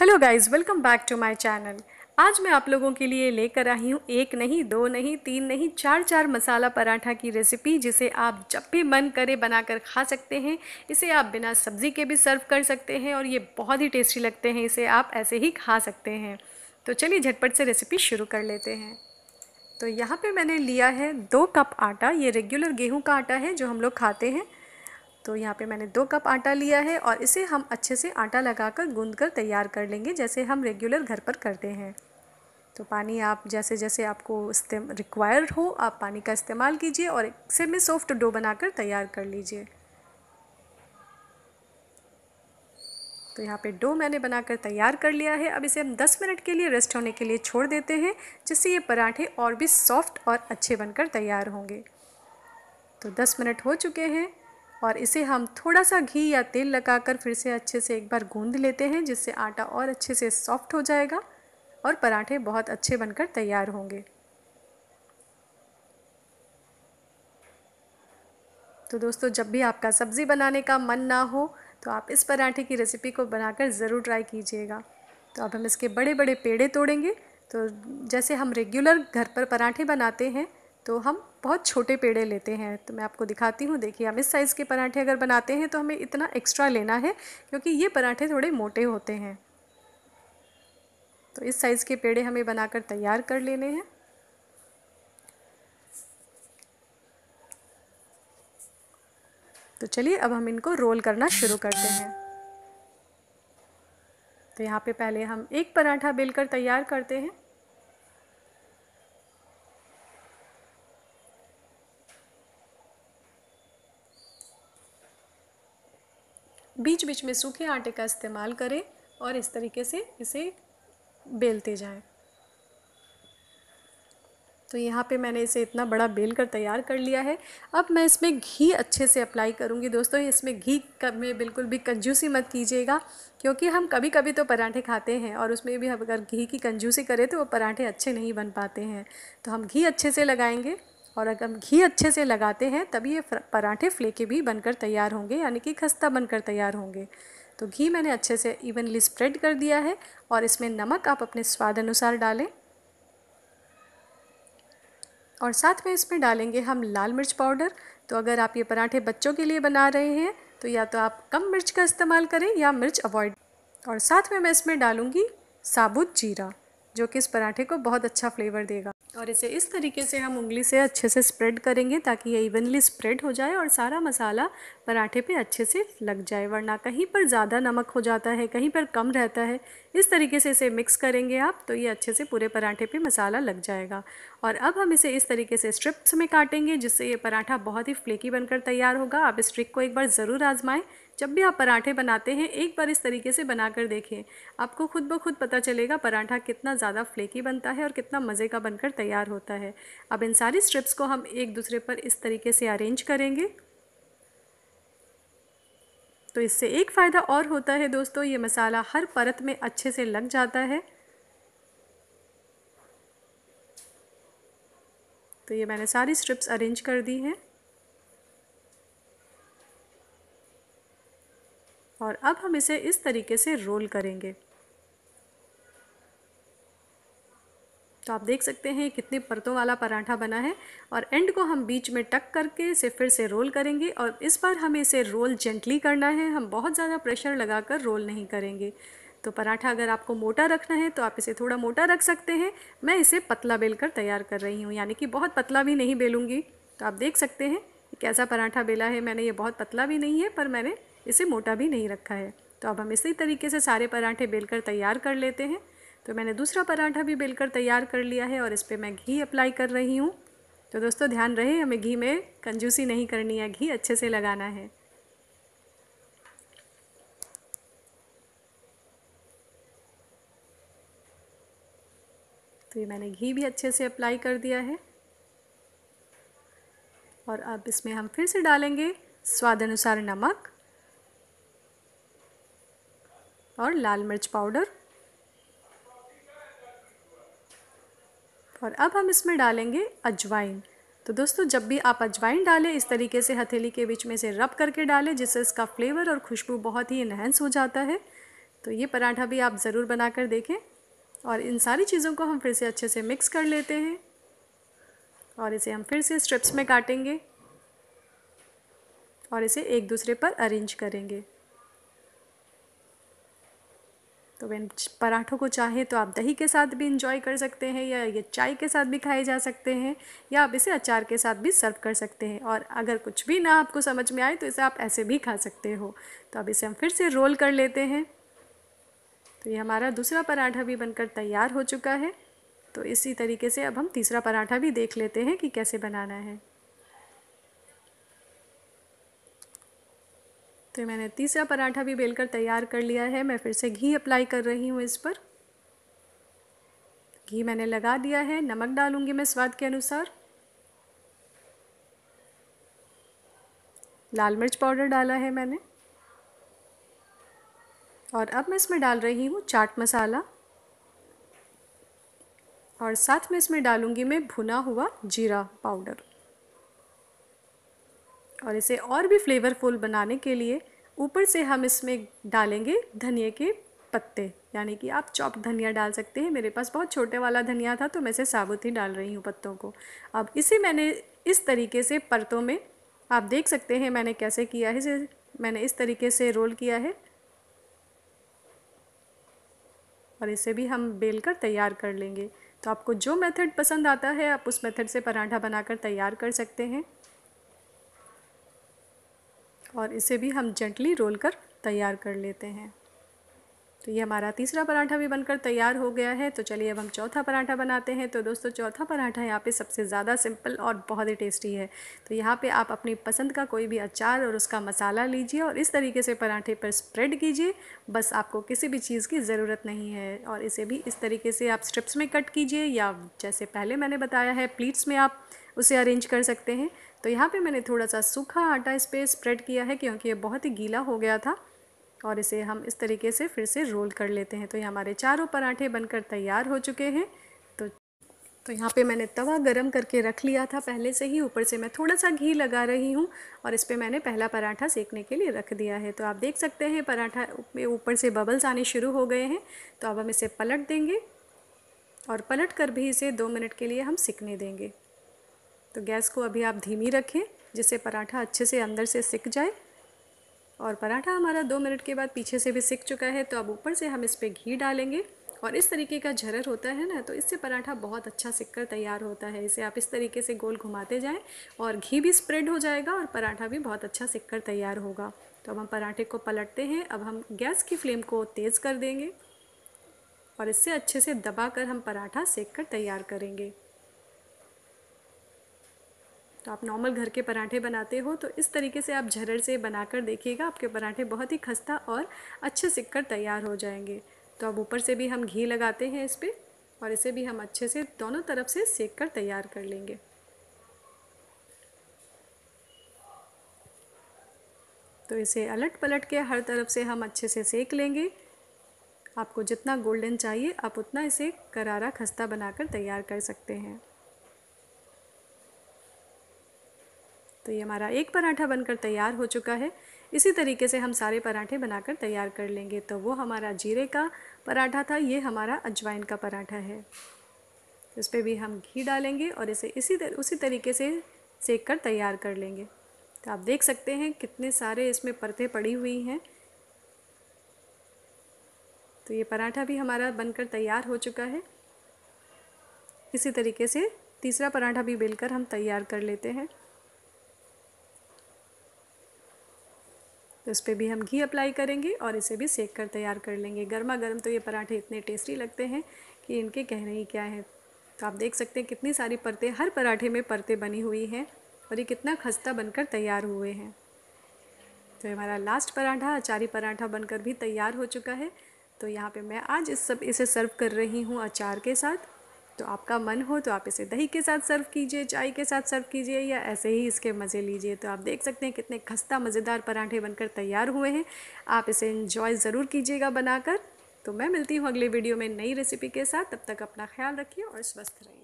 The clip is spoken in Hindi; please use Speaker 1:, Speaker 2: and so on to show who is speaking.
Speaker 1: hello guys welcome back to my channel आज मैं आप लोगों के लिए लेकर आई हूँ एक नहीं दो नहीं तीन नहीं चार चार मसाला पराठा की रेसिपी जिसे आप जब भी मन करे बनाकर खा सकते हैं इसे आप बिना सब्ज़ी के भी सर्व कर सकते हैं और ये बहुत ही टेस्टी लगते हैं इसे आप ऐसे ही खा सकते हैं तो चलिए झटपट से रेसिपी शुरू कर लेते हैं तो यहाँ पर मैंने लिया है दो कप आटा ये रेगुलर गेहूँ का आटा है जो हम लोग खाते हैं तो यहाँ पे मैंने दो कप आटा लिया है और इसे हम अच्छे से आटा लगाकर गूंद कर तैयार कर लेंगे जैसे हम रेगुलर घर पर करते हैं तो पानी आप जैसे जैसे आपको रिक्वायर्ड हो आप पानी का इस्तेमाल कीजिए और इसे में सॉफ्ट डो बनाकर तैयार कर लीजिए तो यहाँ पे डो मैंने बनाकर तैयार कर लिया है अब इसे हम 10 मिनट के लिए रेस्ट होने के लिए छोड़ देते हैं जिससे ये पराठे और भी सॉफ्ट और अच्छे बनकर तैयार होंगे तो 10 मिनट हो चुके हैं और इसे हम थोड़ा सा घी या तेल लगाकर फिर से अच्छे से एक बार गूंद लेते हैं जिससे आटा और अच्छे से सॉफ्ट हो जाएगा और पराठे बहुत अच्छे बनकर तैयार होंगे तो दोस्तों जब भी आपका सब्ज़ी बनाने का मन ना हो तो आप इस पराठे की रेसिपी को बनाकर ज़रूर ट्राई कीजिएगा तो अब हम इसके बड़े बड़े पेड़े तोड़ेंगे तो जैसे हम रेगुलर घर पर पराठे बनाते हैं तो हम बहुत छोटे पेड़े लेते हैं तो मैं आपको दिखाती हूँ देखिए हम इस साइज़ के पराठे अगर बनाते हैं तो हमें इतना एक्स्ट्रा लेना है क्योंकि ये पराठे थोड़े मोटे होते हैं तो इस साइज़ के पेड़े हमें बनाकर तैयार कर लेने हैं तो चलिए अब हम इनको रोल करना शुरू करते हैं तो यहाँ पे पहले हम एक पराठा बेलकर तैयार करते हैं बीच बीच में सूखे आटे का इस्तेमाल करें और इस तरीके से इसे बेलते जाएं तो यहाँ पे मैंने इसे इतना बड़ा बेल कर तैयार कर लिया है अब मैं इसमें घी अच्छे से अप्लाई करूँगी दोस्तों इसमें घी कब में बिल्कुल भी कंजूसी मत कीजिएगा क्योंकि हम कभी कभी तो पराठे खाते हैं और उसमें भी हम अगर घी की कंजूसी करें तो वो पराठे अच्छे नहीं बन पाते हैं तो हम घी अच्छे से लगाएंगे और अगर हम घी अच्छे से लगाते हैं तभी ये पराठे फ्लेके भी बनकर तैयार होंगे यानी कि खस्ता बनकर तैयार होंगे तो घी मैंने अच्छे से इवनली स्प्रेड कर दिया है और इसमें नमक आप अपने स्वाद अनुसार डालें और साथ में इसमें डालेंगे हम लाल मिर्च पाउडर तो अगर आप ये पराठे बच्चों के लिए बना रहे हैं तो या तो आप कम मिर्च का इस्तेमाल करें या मिर्च अवॉइड और साथ में मैं इसमें डालूँगी साबुत जीरा जो कि इस पराठे को बहुत अच्छा फ्लेवर देगा और इसे इस तरीके से हम उंगली से अच्छे से स्प्रेड करेंगे ताकि ये इवनली स्प्रेड हो जाए और सारा मसाला पराठे पे अच्छे से लग जाए वरना कहीं पर ज़्यादा नमक हो जाता है कहीं पर कम रहता है इस तरीके से इसे मिक्स करेंगे आप तो ये अच्छे से पूरे पराठे पे मसाला लग जाएगा और अब हम इसे इस तरीके से स्ट्रिप्स में काटेंगे जिससे ये पराठा बहुत ही फ्लेकी बनकर तैयार होगा आप इस ट्रिक को एक बार ज़रूर आज़माएँ जब भी आप पराठे बनाते हैं एक बार इस तरीके से बना कर देखें आपको खुद ब खुद पता चलेगा पराठा कितना ज़्यादा फ्लेकी बनता है और कितना मज़े का बनकर तैयार होता है अब इन सारी स्ट्रिप्स को हम एक दूसरे पर इस तरीके से अरेंज करेंगे तो इससे एक फ़ायदा और होता है दोस्तों ये मसाला हर परत में अच्छे से लग जाता है तो ये मैंने सारी स्ट्रिप्स अरेंज कर दी हैं और अब हम इसे इस तरीके से रोल करेंगे तो आप देख सकते हैं कितने परतों वाला पराठा बना है और एंड को हम बीच में टक करके इसे फिर से रोल करेंगे और इस बार हमें इसे रोल जेंटली करना है हम बहुत ज़्यादा प्रेशर लगाकर रोल नहीं करेंगे तो पराठा अगर आपको मोटा रखना है तो आप इसे थोड़ा मोटा रख सकते हैं मैं इसे पतला बेल कर तैयार कर रही हूँ यानी कि बहुत पतला भी नहीं बेलूँगी तो आप देख सकते हैं कैसा पराठा बेला है मैंने ये बहुत पतला भी नहीं है पर मैंने इसे मोटा भी नहीं रखा है तो अब हम इसी तरीके से सारे पराठे बेलकर तैयार कर लेते हैं तो मैंने दूसरा पराठा भी बेलकर तैयार कर लिया है और इस पर मैं घी अप्लाई कर रही हूँ तो दोस्तों ध्यान रहे हमें घी में कंजूसी नहीं करनी है घी अच्छे से लगाना है तो ये मैंने घी भी अच्छे से अप्लाई कर दिया है और अब इसमें हम फिर से डालेंगे स्वाद अनुसार नमक और लाल मिर्च पाउडर और अब हम इसमें डालेंगे अजवाइन तो दोस्तों जब भी आप अजवाइन डालें इस तरीके से हथेली के बीच में से रब करके डालें जिससे इसका फ्लेवर और खुशबू बहुत ही इन्हेंस हो जाता है तो ये पराठा भी आप ज़रूर बना कर देखें और इन सारी चीज़ों को हम फिर से अच्छे से मिक्स कर लेते हैं और इसे हम फिर से स्ट्रिप्स में काटेंगे और इसे एक दूसरे पर अरेंज करेंगे तो बहन पराठों को चाहे तो आप दही के साथ भी इंजॉय कर सकते हैं या ये चाय के साथ भी खाए जा सकते हैं या आप इसे अचार के साथ भी सर्व कर सकते हैं और अगर कुछ भी ना आपको समझ में आए तो इसे आप ऐसे भी खा सकते हो तो अब इसे हम फिर से रोल कर लेते हैं तो ये हमारा दूसरा पराठा भी बनकर तैयार हो चुका है तो इसी तरीके से अब हम तीसरा पराठा भी देख लेते हैं कि कैसे बनाना है तो मैंने तीसरा पराठा भी बेलकर तैयार कर लिया है मैं फिर से घी अप्लाई कर रही हूँ इस पर घी मैंने लगा दिया है नमक डालूंगी मैं स्वाद के अनुसार लाल मिर्च पाउडर डाला है मैंने और अब मैं इसमें डाल रही हूँ चाट मसाला और साथ में इसमें डालूंगी मैं भुना हुआ जीरा पाउडर और इसे और भी फ्लेवरफुल बनाने के लिए ऊपर से हम इसमें डालेंगे धनिए के पत्ते यानी कि आप चॉप धनिया डाल सकते हैं मेरे पास बहुत छोटे वाला धनिया था तो मैं इसे साबुत ही डाल रही हूँ पत्तों को अब इसे मैंने इस तरीके से परतों में आप देख सकते हैं मैंने कैसे किया है इसे मैंने इस तरीके से रोल किया है और इसे भी हम बेल कर तैयार कर लेंगे तो आपको जो मेथड पसंद आता है आप उस मेथड से पराठा बनाकर तैयार कर सकते हैं और इसे भी हम जेंटली रोल कर तैयार कर लेते हैं तो ये हमारा तीसरा पराठा भी बनकर तैयार हो गया है तो चलिए अब हम चौथा पराठा बनाते हैं तो दोस्तों चौथा पराठा यहाँ पे सबसे ज़्यादा सिंपल और बहुत ही टेस्टी है तो यहाँ पे आप अपनी पसंद का कोई भी अचार और उसका मसाला लीजिए और इस तरीके से पराठे पर स्प्रेड कीजिए बस आपको किसी भी चीज़ की ज़रूरत नहीं है और इसे भी इस तरीके से आप स्ट्रिप्स में कट कीजिए या जैसे पहले मैंने बताया है प्लीट्स में आप उसे अरेंज कर सकते हैं तो यहाँ पे मैंने थोड़ा सा सूखा आटा इस पर स्प्रेड किया है क्योंकि ये बहुत ही गीला हो गया था और इसे हम इस तरीके से फिर से रोल कर लेते हैं तो ये हमारे चारों पराठे बनकर तैयार हो चुके हैं तो तो यहाँ पे मैंने तवा गरम करके रख लिया था पहले से ही ऊपर से मैं थोड़ा सा घी लगा रही हूँ और इस पर मैंने पहला पराठा सेकने के लिए रख दिया है तो आप देख सकते हैं पराठा में ऊपर से बबल्स आने शुरू हो गए हैं तो अब हम इसे पलट देंगे और पलट कर भी इसे दो मिनट के लिए हम सिकने देंगे तो गैस को अभी आप धीमी रखें जिससे पराठा अच्छे से अंदर से सिक जाए और पराठा हमारा दो मिनट के बाद पीछे से भी सिक चुका है तो अब ऊपर से हम इस पर घी डालेंगे और इस तरीके का झरर होता है ना तो इससे पराठा बहुत अच्छा सिककर तैयार होता है इसे आप इस तरीके से गोल घुमाते जाएं और घी भी स्प्रेड हो जाएगा और पराठा भी बहुत अच्छा सिककर तैयार होगा तो अब हम पराठे को पलटते हैं अब हम गैस की फ्लेम को तेज़ कर देंगे और इससे अच्छे से दबा कर हम पराठा सेक कर तैयार करेंगे तो आप नॉर्मल घर के पराठे बनाते हो तो इस तरीके से आप झरड़ से बनाकर देखिएगा आपके पराठे बहुत ही खस्ता और अच्छे सिककर तैयार हो जाएंगे तो अब ऊपर से भी हम घी लगाते हैं इस पर और इसे भी हम अच्छे से दोनों तरफ से सेक कर तैयार कर लेंगे तो इसे अलट पलट के हर तरफ से हम अच्छे से सेक लेंगे आपको जितना गोल्डन चाहिए आप उतना इसे करारा खस्ता बनाकर तैयार कर सकते हैं तो ये हमारा एक पराठा बनकर तैयार हो चुका है इसी तरीके से हम सारे पराठे बनाकर तैयार कर लेंगे तो वो हमारा जीरे का पराठा था ये हमारा अजवाइन का पराठा है इस पर भी हम घी डालेंगे और इसे इसी तर, उसी तरीके से सेक कर तैयार कर लेंगे तो आप देख सकते हैं कितने सारे इसमें परतें पड़ी हुई हैं तो ये पराठा भी हमारा बनकर तैयार हो चुका है इसी तरीके से तीसरा पराठा भी बेलकर हम तैयार कर लेते हैं तो इस पर भी हम घी अप्लाई करेंगे और इसे भी सेक कर तैयार कर लेंगे गर्मा गर्म तो ये पराठे इतने टेस्टी लगते हैं कि इनके कहने ही क्या है तो आप देख सकते हैं कितनी सारी परतें हर पराठे में परतें बनी हुई हैं और ये कितना खस्ता बनकर तैयार हुए हैं तो हमारा लास्ट पराठा अचारी पराठा बनकर भी तैयार हो चुका है तो यहाँ पे मैं आज इस सब इसे सर्व कर रही हूँ अचार के साथ तो आपका मन हो तो आप इसे दही के साथ सर्व कीजिए चाय के साथ सर्व कीजिए या ऐसे ही इसके मज़े लीजिए तो आप देख सकते हैं कितने खस्ता मज़ेदार पराठे बनकर तैयार हुए हैं आप इसे इन्जॉय ज़रूर कीजिएगा बनाकर तो मैं मिलती हूँ अगले वीडियो में नई रेसिपी के साथ तब तक अपना ख्याल रखिए और स्वस्थ रहें